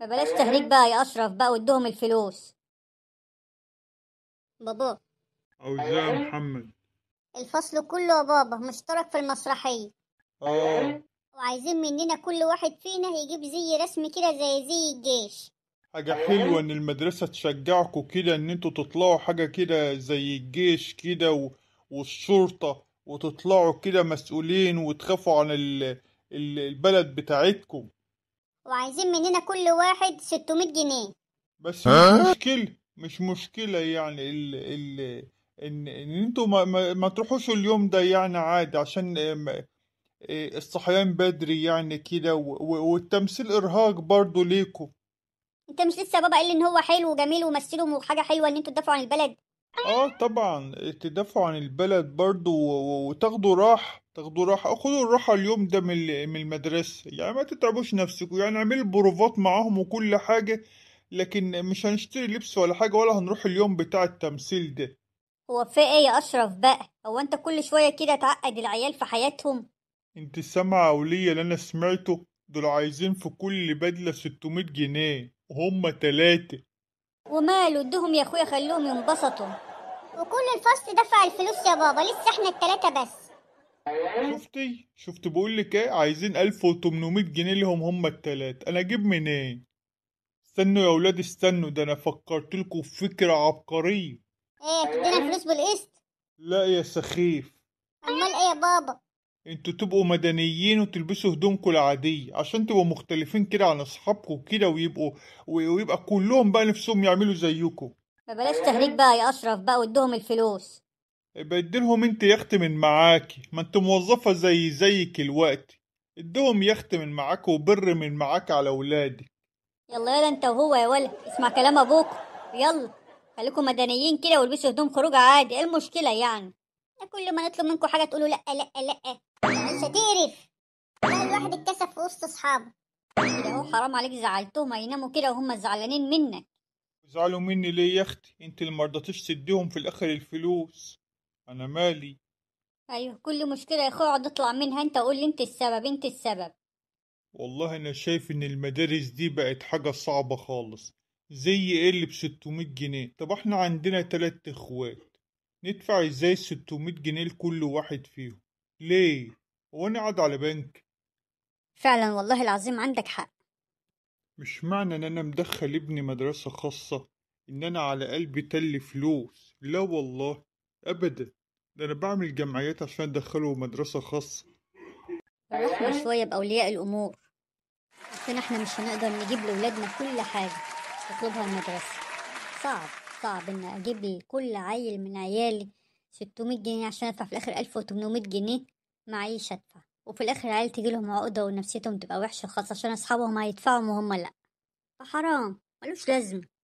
ما بلاش تهريج بقى يا اشرف بقى وادوهم الفلوس بابا عاوزاه يا أيوة. محمد الفصل كله يا بابا مشترك في المسرحية اه وعايزين مننا كل واحد فينا يجيب زي رسم كده زي زي الجيش حاجة حلوة إن المدرسة تشجعكوا كده إن انتوا تطلعوا حاجة كده زي الجيش كده و... والشرطة وتطلعوا كده مسؤولين وتخافوا عن ال... البلد بتاعتكم وعايزين مننا كل واحد 600 جنيه بس مش مشكلة مش مشكلة يعني ال ال ان ان انتوا ما, ما, ما تروحوش اليوم ده يعني عادي عشان إيه الصحيان بدري يعني كده والتمثيل ارهاق برضه ليكم انت مش لسه بابا قال لي ان هو حلو وجميل ومثلهم وحاجه حلوه ان انتوا تدافعوا عن البلد اه طبعا تدافعوا عن البلد برضو وتاخدوا راح تاخدوا راحة خدوا الراحة اليوم ده من من المدرسة يعني ما تتعبوش نفسكم يعني اعملوا بروفات معاهم وكل حاجة لكن مش هنشتري لبس ولا حاجة ولا هنروح اليوم بتاع التمثيل ده هو في ايه يا اشرف بقى هو انت كل شويه كده تعقد العيال في حياتهم انت سامعة وليا اللي انا سمعته دول عايزين في كل بدلة 600 جنيه وهم تلاتة وماله ادهم يا اخويا خلوهم ينبسطوا وكل الفصل دفع الفلوس يا بابا لسه احنا التلاتة بس شفتي شفت بقول لك ايه عايزين 1800 جنيه لهم هم التلات انا اجيب منين إيه؟ استنوا يا اولاد استنوا ده انا فكرت لكم فكره عبقريه ايه تدينا فلوس بالقسط لا يا سخيف امال ايه يا بابا انتوا تبقوا مدنيين وتلبسوا هدومكم العادية عشان تبقوا مختلفين كده عن اصحابكم كده ويبقوا ويبقى كلهم بقى نفسهم يعملوا زيكم بلاش تهريج بقى يا اشرف بقى وادوهم الفلوس بدلهم انت يخت من معاكي ما انت موظفة زي زيك الوقت ادوهم يخت من معاك وبر من معاك على ولادك يلا يلا انت وهو يا ولا اسمع كلام ابوك يلا خليكم مدنيين كده والبسوا هدوم خروج عادي ايه المشكلة يعني كل ما نطلب منكم حاجة تقولوا لا لا لا قال الواحد اتكسف في وسط اصحابه إيه ده هو حرام عليك زعلتهم هيناموا كده وهم زعلانين منك زعلوا مني ليه يا اختي انت اللي مرضتيش تديهم في الاخر الفلوس انا مالي ايوه كل مشكله يا اخويا اقعد اطلع منها انت قول لي انت السبب انت السبب والله انا شايف ان المدارس دي بقت حاجه صعبه خالص زي ايه اللي ب 600 جنيه طب احنا عندنا تلات اخوات ندفع ازاي 600 جنيه لكل واحد فيهم ليه؟ أنا قاعد على بنك فعلا والله العظيم عندك حق مش معنى ان انا مدخل ابني مدرسة خاصة ان انا على قلبي تل فلوس لا والله ابدا ده انا بعمل جمعيات عشان ادخله مدرسة خاصة رحمة شوية بأولياء الأمور عشان احنا مش هنقدر نجيب لأولادنا كل حاجة تطلبها المدرسة صعب صعب إن أجيب كل عيل من عيالي 600 جنيه عشان ادفع في الاخر 1800 جنيه معيش ادفع وفي الاخر العيال تجيلهم عقده ونفسيتهم تبقى وحشه خالص عشان اصحابهم هيدفعوا وهم لا فحرام ملوش لازمه